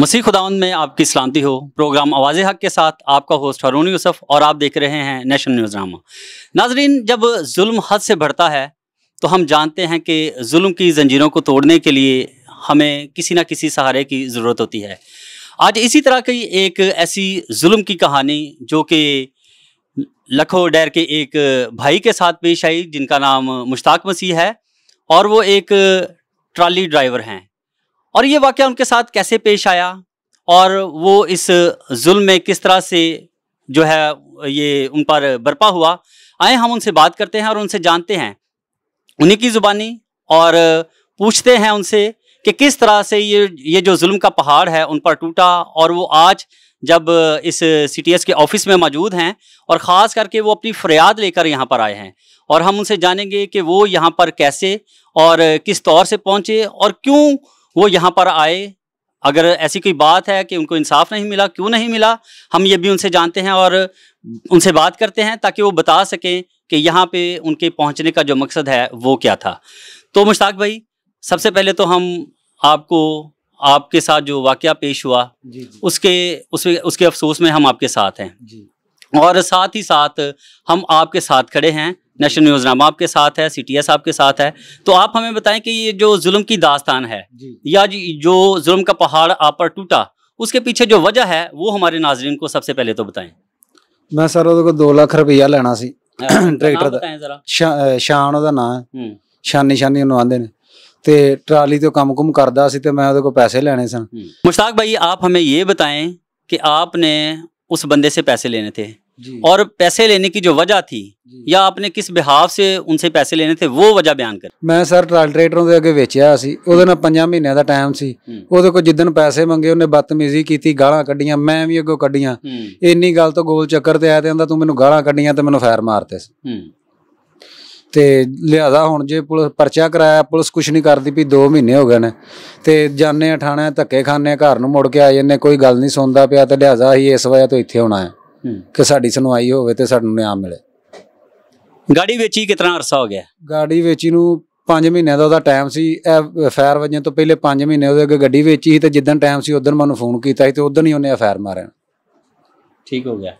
मसीह खुदावंद में आपकी सलामती हो प्रोग्राम आवाज़ हक के साथ आपका होस्ट हरून यूसुफ और आप देख रहे हैं नेशनल न्यूज़ ड्रामा नाजरीन जब जुल्म हद से बढ़ता है तो हम जानते हैं कि जुल्म की जंजीरों को तोड़ने के लिए हमें किसी ना किसी सहारे की ज़रूरत होती है आज इसी तरह की एक ऐसी जुल्म की कहानी जो कि लखो डैर के एक भाई के साथ पेश आई जिनका नाम मुश्ताक मसीह है और वो एक ट्राली ड्राइवर हैं और ये वाक़ उनके साथ कैसे पेश आया और वो इस जुल्म में किस तरह से जो है ये उन पर बर्पा हुआ आए हम उनसे बात करते हैं और उनसे जानते हैं उन्हीं की ज़ुबानी और पूछते हैं उनसे कि किस तरह से ये ये जो जुल्म का पहाड़ है उन पर टूटा और वो आज जब इस सीटीएस के ऑफिस में मौजूद हैं और ख़ास करके वो अपनी फरियाद लेकर यहाँ पर आए हैं और हम उनसे जानेंगे कि वो यहाँ पर कैसे और किस तौर से पहुँचे और क्यों वो यहाँ पर आए अगर ऐसी कोई बात है कि उनको इंसाफ नहीं मिला क्यों नहीं मिला हम ये भी उनसे जानते हैं और उनसे बात करते हैं ताकि वो बता सकें कि यहाँ पे उनके पहुँचने का जो मकसद है वो क्या था तो मुश्ताक भाई सबसे पहले तो हम आपको आपके साथ जो वाक़ पेश हुआ जी जी। उसके उस उसके अफसोस में हम आपके साथ हैं और साथ ही साथ हम आपके साथ खड़े हैं नेशनल न्यूज नाम आपके साथ है सी आपके साथ है तो आप हमें बताएं कि ये जो जुल्म की दास्तान है या जो जुल्म का पहाड़ आप पर टूटा उसके पीछे जो वजह है वो हमारे नाजरन को सबसे पहले तो बताएं मैं सर को दो लाख रुपया लेना सी हाँ, तो ट्रैक्टर का शान ਉਹਦਾ ਨਾਂ हम्म। शानी शानी आते ਉਹਨੂੰ ਆਂਦੇ ਨੇ ਤੇ ਟਰਾਲੀ ਤੋਂ ਕੰਮ ਕੁਮ ਕਰਦਾ ਸੀ ਤੇ ਮੈਂ ਉਹਦੇ ਕੋਲ ਪੈਸੇ ਲੈਣੇ ਸਨ ਮੁਸ਼ਤਾਕ ਭਾਈ ਆਪ ਹਮੇ ਇਹ ਬਤਾएं ਕਿ ਆਪਨੇ ਉਸ ਬੰਦੇ ਸੇ ਪੈਸੇ और पैसे लेने की जो वजह थी या आपने किस बिहाव से उनसे पैसे लेने थे वो वजह बयान कर ਮੈਂ ਸਰ ਟਰੈਕਟਰਾਂ ਦੇ ਅੱਗੇ ਵੇਚਿਆ ਸੀ ਉਹਦੇ ਨਾਲ 5 ਮਹੀਨਿਆਂ ਦਾ ਟਾਈਮ ਸੀ ਉਹਦੇ ਕੋਲ ਜਿੱਦਨ ਪੈਸੇ ਮੰਗੇ ਉਹਨੇ ਬਦਤਮੀਜ਼ੀ ਕੀਤੀ ਗਾਲਾਂ ਕੱਢੀਆਂ ਮੈਂ ਵੀ ਅੱਗੋਂ ਕੱਢੀਆਂ ਇੰਨੀ ਗੱਲ ਤੋਂ ਗੋਲ ਚੱਕਰ ਤੇ ਆਇਆ ਤੇ ਕਹਿੰਦਾ ਤੂੰ ਮੈਨੂੰ ਗਾਲਾਂ ਕੱਢੀਆਂ ਤੇ ਮੈਨੂੰ ਫਾਇਰ ਮਾਰਤੇ ਸੀ ਤੇ ਲਿਆਦਾ ਹੁਣ ਜੇ ਪੁਲਿਸ ਪਰਚਾ ਕਰਾਇਆ ਪੁਲਿਸ ਕੁਝ ਨਹੀਂ ਕਰਦੀ ਵੀ 2 ਮਹੀਨੇ ਹੋ ਗਏ ਨੇ ਤੇ ਜਾਣੇ ਆ ਥਾਣਾ ਧੱਕੇ ਖਾਣੇ ਘਰ ਨੂੰ ਮੁੜ ਕੇ ਆ ਜੰਨੇ ਕੋਈ ਗੱਲ ਨਹੀਂ ਸੁਣਦਾ ਪਿਆ ਤੇ ਲਿਆਦਾ ਹੀ ਇਸ ਵਜ੍ਹਾ ਤੋਂ ਇੱਥੇ ਹੋਣਾ ਹੈ ਕਿ ਸਾਡੀ ਸੁਣਵਾਈ ਹੋਵੇ ਤੇ ਸਾਨੂੰ ਨਿਆਂ ਮਿਲੇ ਗਾੜੀ ਵੇਚੀ ਕਿਤਨਾ ਅਰਸਾ ਹੋ ਗਿਆ ਗਾੜੀ ਵੇਚੀ ਨੂੰ 5 ਮਹੀਨਿਆਂ ਦਾ ਉਹਦਾ ਟਾਈਮ ਸੀ ਇਹ ਫਾਇਰ ਵਜਣ ਤੋਂ ਪਹਿਲੇ 5 ਮਹੀਨੇ ਉਹਦੇ ਅੱਗੇ ਗੱਡੀ ਵੇਚੀ ਸੀ ਤੇ ਜਿੱਦਣ ਟਾਈਮ ਸੀ ਉਦੋਂ ਮੈਨੂੰ ਫੋਨ ਕੀਤਾ ਸੀ ਤੇ ਉਦੋਂ ਹੀ ਉਹਨੇ ਫਾਇਰ ਮਾਰਿਆ ਠੀਕ ਹੋ ਗਿਆ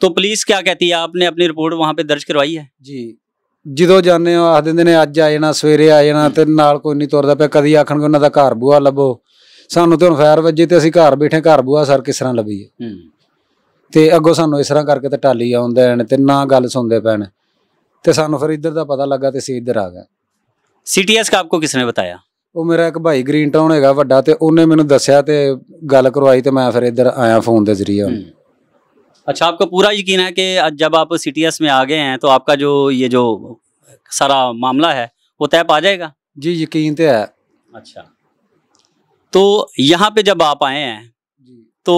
ਤੋਂ ਪੁਲਿਸ ਕੀ ਕਹਤੀ है ਆਪਨੇ ਆਪਣੀ ਰਿਪੋਰਟ ਵਹਾਂ ਪੇ ਦਰਜ ਕਰਵਾਈ ਹੈ ਜੀ ਜਦੋਂ ਜਾਣੇ ਆ ਆਖ ਦਿੰਦੇ ਨੇ ਅੱਜ ਆ ਜਾਣਾ ਸਵੇਰੇ ਆ ਜਾਣਾ ਤੇ ਨਾਲ ਕੋਈ ਨਹੀਂ ਤੁਰਦਾ ਪਿਆ ਕਦੀ ਆਖਣਗੇ ਉਹਨਾਂ ਦਾ ਘਰ ਬੂਆ ਲੱਭੋ ਸਾਨੂੰ ਤੇ ਹੁਣ ਫਾਇਰ ਵੱਜੇ ਤੇ ਅਸੀਂ ਘਰ ਬੈਠੇ ਘਰ ਬੂਆ ਸਰ ਕਿਸ ਤਰ੍ਹਾਂ ਲੱਭੀਏ ਹੂੰ ਤੇ ਅੱਗੋਂ ਸਾਨੂੰ ਇਸ ਤਰ੍ਹਾਂ ਕਰਕੇ ਤੇ ਟਾਲੀ ਆਉਂਦੇ ਹਨ ਤੇ ਨਾ ਗੱਲ ਸੁਣਦੇ ਪੈਣ ਤੇ ਸਾਨੂੰ ਫਿਰ ਇੱਧਰ ਦਾ ਪਤਾ ਲੱਗਾ ਤੇ ਅਸੀਂ ਇੱਧਰ ਆ ਗਏ सीटीएस का आपको किसने बताया ਉਹ ਮੇਰਾ ਇੱਕ ਭਾਈ ਗ੍ਰੀਨ ਟਾਊਨ ਹੈਗਾ ਵੱਡਾ ਤੇ ਉਹਨੇ ਮੈਨੂੰ ਦੱਸਿਆ ਤੇ ਗੱਲ ਕਰਵਾਈ ਤੇ ਮੈਂ ਫਿਰ ਇੱਧਰ ਆਇਆ ਫੋਨ ਦੇ ਜ਼ਰੀਏ ਹੁਣ। अच्छा आपको पूरा यकीन है कि आज जब आप सीटीएस में आ गए हैं तो आपका जो ये जो सारा मामला है वो तय पा जाएगा ਜੀ ਯਕੀਨ ਤੇ ਹੈ अच्छा तो यहाँ पे जब आप आए हैं जी तो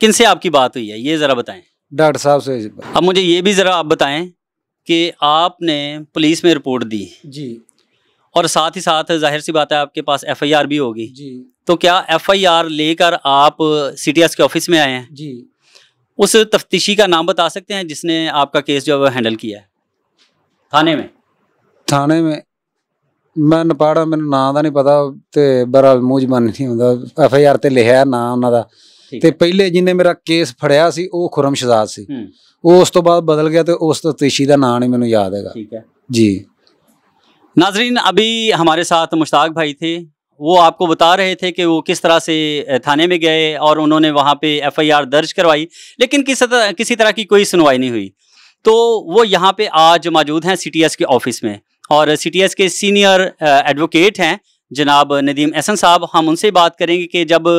किन से आपकी बात हुई है ये ज़रा बताएं डॉक्टर साहब से अब मुझे ये भी ज़रा आप बताएं कि आपने पुलिस में रिपोर्ट दी जी और साथ ही साथ जाहिर सी बात है आपके पास एफआईआर भी होगी जी तो क्या एफआईआर लेकर आप सी के ऑफिस में आए हैं जी उस तफ्तीशी का नाम बता सकते हैं जिसने आपका केस जो है हैंडल किया है थाने में थाने में मैं नपाड़ा ਮੈਨੂੰ ना ਦਾ ਨਹੀਂ ਪਤਾ ਤੇ ਬਹਰਾਲ ਮੂੰਹ ਜ਼ਬਾਨ ਨਹੀਂ ਹੁੰਦਾ ਐਫ ਆਈ ਆਰ ਤੇ ਲਿਖਿਆ ਨਾਂ ਉਹਨਾਂ ਤੇ ਪਹਿਲੇ ਜਿਹਨੇ ਮੇਰਾ ਕੇਸ ਫੜਿਆ ਸੀ ਉਹ ਖੁਰਮ ਸ਼ਹਜ਼ਾਦ ਸੀ ਉਹ ਉਸ ਤੋਂ ਬਾਅਦ ਬਦਲ ਗਿਆ ਤੇ ਉਸ ਤੋਂ ਤੇਸ਼ੀ ਦਾ ਨਾਮ ਨਹੀਂ ਮੈਨੂੰ ਯਾਦ ਹੈਗਾ ठीक है जी नाजरीन अभी हमारे साथ मुश्ताक भाई थे वो आपको बता रहे थे कि वो किस तरह से थाने में गए और उन्होंने वहाँ पे एफआईआर दर्ज करवाई लेकिन किस तरह किसी तरह की कोई सुनवाई नहीं हुई तो वो यहाँ पे आज मौजूद हैं सीटीएस के ऑफिस में और सीटीएस के सीनियर एडवोकेट हैं जनाब नदीम एहसन साहब हम उनसे बात करेंगे कि जब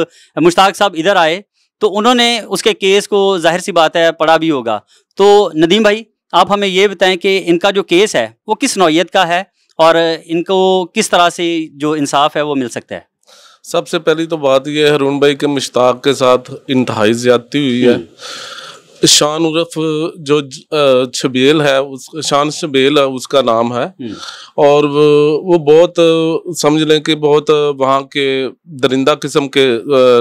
मुश्ताक साहब इधर आए तो उन्होंने उसके केस को जाहिर सी बात है पढ़ा भी होगा तो नदीम भाई आप हमें ये बताएं कि इनका जो केस है वो किस नौीयत का है और इनको किस तरह से जो इंसाफ है वो मिल सकता है सबसे पहली तो बात यह है भाई के मुश्ताक के साथ इंतहाई ज्यादती हुई है हम्म। शान उर्फ जो छबेल है उस शान छबेल है उसका नाम है हम्म। और वो, वो बहुत समझ लें कि बहुत वहाँ के दरिंदा किस्म के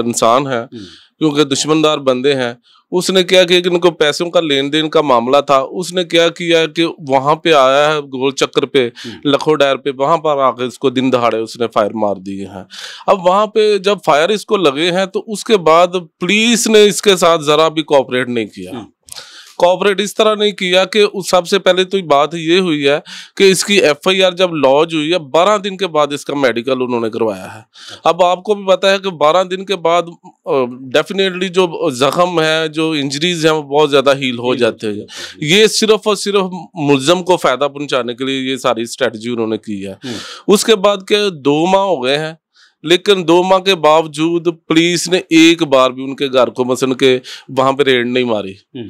इंसान है हम्म। क्योंकि दुश्मनदार बंदे हैं उसने क्या किया कि इनको पैसों का लेन देन का मामला था उसने क्या किया कि वहां पे आया है गोल चक्कर पे हम्म। लखो डायर पे वहां पर आकर इसको दिन दहाड़े उसने फायर मार दिए हैं अब वहां पे जब फायर इसको लगे हैं तो उसके बाद पुलिस ने इसके साथ जरा भी कॉपरेट नहीं किया हम्म। कॉपरेट इस तरह नहीं किया कि उस सबसे पहले तो बात ये हुई है कि इसकी एफ आई आर जब लॉज हुई है बारह दिन के बाद इसका मेडिकल उन्होंने करवाया है अब आपको भी पता है कि बारह दिन के बाद डेफिनेटली जो जख्म है जो इंजरीज हैं वो बहुत ज़्यादा हील हो जाते हैं ये सिर्फ और सिर्फ मुलजम को फ़ायदा पहुंचाने के लिए ये सारी स्ट्रेटजी उन्होंने की है हम्म। उसके बाद के दो माह हो गए हैं लेकिन दो माह के बावजूद पुलिस ने एक बार भी उनके घर को मसन के वहां पे रेड नहीं मारी हम्म।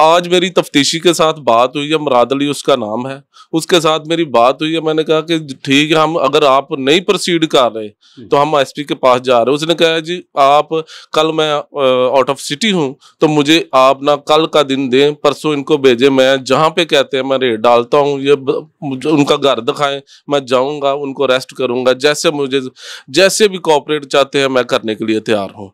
आज मेरी तफ्तीशी के साथ बात हुई है मुराद अली उसका नाम है उसके साथ मेरी बात हुई है मैंने कहा कि ठीक है हम अगर आप नहीं प्रोसीड कर रहे तो हम एसपी के पास जा रहे उसने कहा जी आप कल मैं आउट ऑफ सिटी हूँ तो मुझे आप ना कल का दिन दें परसों इनको भेजें मैं जहाँ पे कहते हैं मैं रेट डालता हूँ ये उनका घर दिखाएं मैं जाऊँगा उनको रेस्ट करूँगा जैसे मुझे जैसे भी कॉपरेट चाहते हैं मैं करने के लिए तैयार हूँ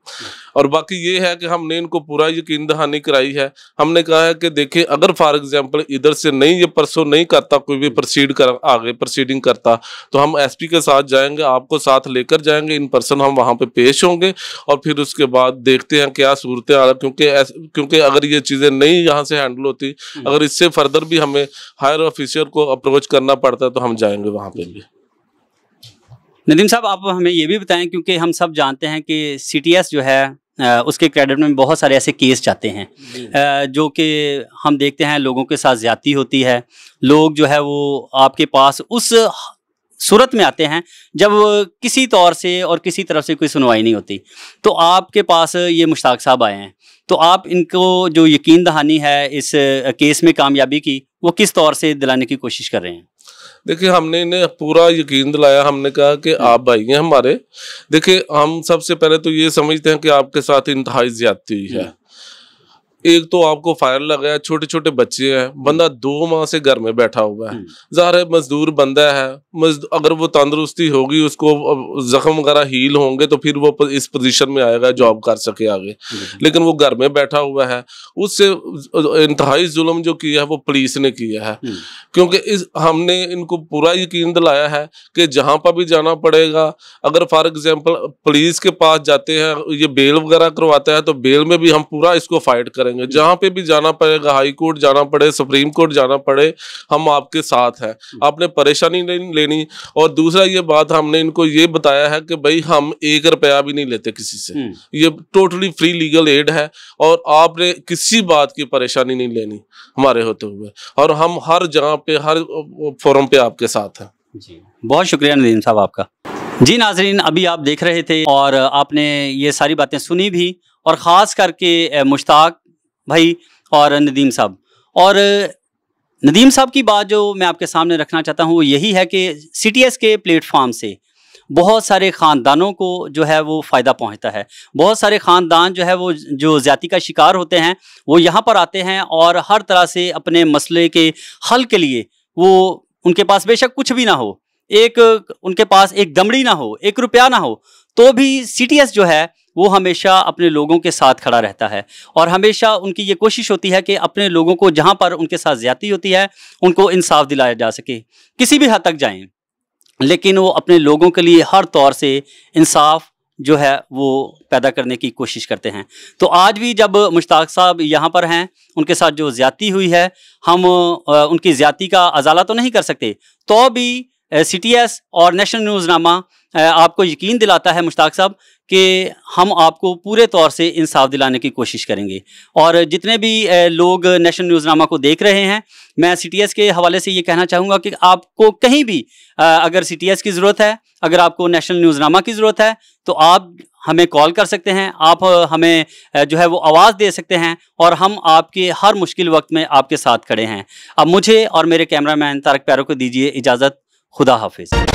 और बाकी ये है कि हमने इनको पूरा यकीन दहानी कराई है हमने कहा कहा है कि देखिए अगर फॉर एग्जांपल इधर से नहीं ये परसों नहीं करता कोई भी प्रोसीड कर आगे प्रोसीडिंग करता तो हम एसपी के साथ जाएंगे आपको साथ लेकर जाएंगे इन पर्सन हम वहाँ पे पेश होंगे और फिर उसके बाद देखते हैं क्या सूरत हाल क्योंकि क्योंकि अगर ये चीज़ें नहीं यहाँ से हैंडल होती हम्म। अगर इससे फर्दर भी हमें हायर ऑफिसर को अप्रोच करना पड़ता तो हम जाएंगे वहाँ पर भी नदीम साहब आप हमें ये भी बताएं क्योंकि हम सब जानते हैं कि सी जो है उसके क्रेडिट में बहुत सारे ऐसे केस जाते हैं जो कि हम देखते हैं लोगों के साथ ज्यादा होती है लोग जो है वो आपके पास उस सूरत में आते हैं जब किसी तौर से और किसी तरफ से कोई सुनवाई नहीं होती तो आपके पास ये मुश्ताक साहब आए हैं तो आप इनको जो यकीन दहानी है इस केस में कामयाबी की वो किस तौर से दिलाने की कोशिश कर रहे हैं देखिए हमने इन्हें पूरा यकीन दिलाया हमने कहा कि हम्म। आप भाई हैं हमारे देखिए हम सबसे पहले तो ये समझते हैं कि आपके साथ इंतहाई ज्यादती है एक तो आपको फायर लगा है छोटे छोटे बच्चे हैं बंदा दो माह से घर में बैठा हुआ है हम्म। जहर है मजदूर बंदा है मजदूर, अगर वो तंदुरुस्ती होगी उसको जख्म वगैरह हील होंगे तो फिर वो इस पोजीशन में आएगा जॉब कर सके आगे लेकिन वो घर में बैठा हुआ है उससे इंतहाई जुल्म जो किया है वो पुलिस ने किया है हम्म। क्योंकि इस हमने इनको पूरा यकीन दिलाया है कि जहाँ पर भी जाना पड़ेगा अगर फॉर एग्जाम्पल पुलिस के पास जाते हैं ये बेल वगैरह करवाता है तो बेल में भी हम पूरा इसको फाइट करेंगे करेंगे जहां पे भी जाना पड़ेगा हाई कोर्ट जाना पड़े सुप्रीम कोर्ट जाना पड़े हम आपके साथ हैं आपने परेशानी नहीं लेनी और दूसरा ये बात हमने इनको ये बताया है कि भाई हम एक रुपया भी नहीं लेते किसी से हम्म। ये टोटली फ्री लीगल एड है और आपने किसी बात की परेशानी नहीं लेनी हमारे होते हुए और हम हर जगह पे हर फोरम पे आपके साथ हैं जी बहुत शुक्रिया नदीन साहब आपका जी नाजरीन अभी आप देख रहे थे और आपने ये सारी बातें सुनी भी और ख़ास करके मुश्ताक भाई और नदीम साहब और नदीम साहब की बात जो मैं आपके सामने रखना चाहता हूँ वो यही है कि सी के प्लेटफार्म से बहुत सारे ख़ानदानों को जो है वो फ़ायदा पहुंचता है बहुत सारे ख़ानदान जो है वो जो ज़्यादा का शिकार होते हैं वो यहाँ पर आते हैं और हर तरह से अपने मसले के हल के लिए वो उनके पास बेशक कुछ भी ना हो एक उनके पास एक दमड़ी ना हो एक रुपया ना हो तो भी सी जो है वो हमेशा अपने लोगों के साथ खड़ा रहता है और हमेशा उनकी ये कोशिश होती है कि अपने लोगों को जहाँ पर उनके साथ ज्यादा होती है उनको इंसाफ दिलाया जा सके किसी भी हद तक जाएं लेकिन वो अपने लोगों के लिए हर तौर से इंसाफ जो है वो पैदा करने की कोशिश करते हैं तो आज भी जब मुश्ताक साहब यहाँ पर हैं उनके साथ जो ज्यादा हुई है हम उनकी ज्यादा का अजाला तो नहीं कर सकते तो भी सी टी एस और नेशनल न्यूज़नामा आपको यकीन दिलाता है मुश्ताक साहब कि हम आपको पूरे तौर से इंसाफ दिलाने की कोशिश करेंगे और जितने भी लोग नेशनल न्यूज़नामा को देख रहे हैं मैं सी टी एस के हवाले से ये कहना चाहूँगा कि आपको कहीं भी अगर सी टी एस की ज़रूरत है अगर आपको नेशनल न्यूज़नामा की ज़रूरत है तो आप हमें कॉल कर सकते हैं आप हमें जो है वो आवाज़ दे सकते हैं और हम आपके हर मुश्किल वक्त में आपके साथ खड़े हैं अब मुझे और मेरे कैमरामैन तारक पैरों को दीजिए इजाज़त खुदा हाफिज़